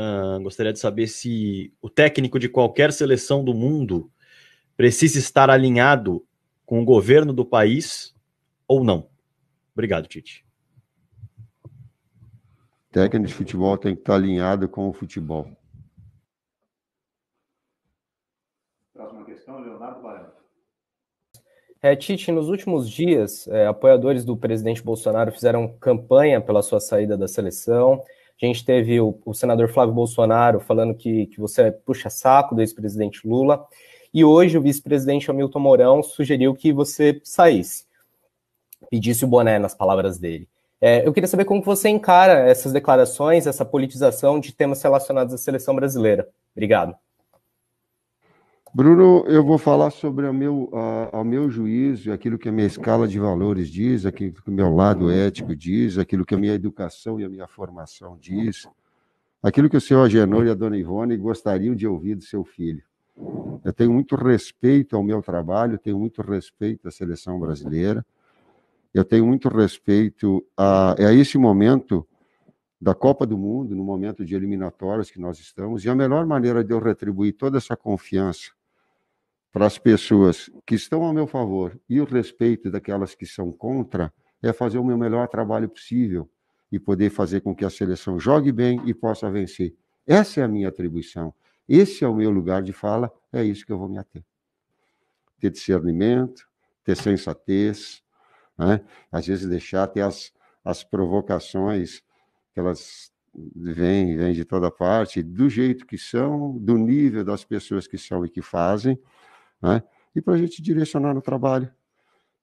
Ah, gostaria de saber se o técnico de qualquer seleção do mundo precisa estar alinhado com o governo do país ou não. Obrigado, Tite. Técnico de futebol tem que estar alinhado com o futebol. Próxima questão, Leonardo Barreto. É, Tite, nos últimos dias, é, apoiadores do presidente Bolsonaro fizeram campanha pela sua saída da seleção. A gente teve o, o senador Flávio Bolsonaro falando que, que você é puxa-saco do ex-presidente Lula. E hoje o vice-presidente Hamilton Mourão sugeriu que você saísse, pedisse o boné nas palavras dele. É, eu queria saber como você encara essas declarações, essa politização de temas relacionados à seleção brasileira. Obrigado. Bruno, eu vou falar sobre o meu, a, ao meu juízo, aquilo que a minha escala de valores diz, aquilo que o meu lado ético diz, aquilo que a minha educação e a minha formação diz, aquilo que o senhor Agenor e a dona Ivone gostariam de ouvir do seu filho. Eu tenho muito respeito ao meu trabalho, tenho muito respeito à seleção brasileira, eu tenho muito respeito a, é a esse momento da Copa do Mundo, no momento de eliminatórias que nós estamos, e a melhor maneira de eu retribuir toda essa confiança para as pessoas que estão a meu favor e o respeito daquelas que são contra é fazer o meu melhor trabalho possível e poder fazer com que a seleção jogue bem e possa vencer. Essa é a minha atribuição. Esse é o meu lugar de fala, é isso que eu vou me ater. Ter discernimento, ter sensatez, né? às vezes deixar até as, as provocações que elas vêm, vêm de toda parte, do jeito que são, do nível das pessoas que são e que fazem, né? e para a gente direcionar no trabalho.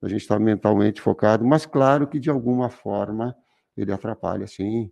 A gente está mentalmente focado, mas claro que de alguma forma ele atrapalha, sim.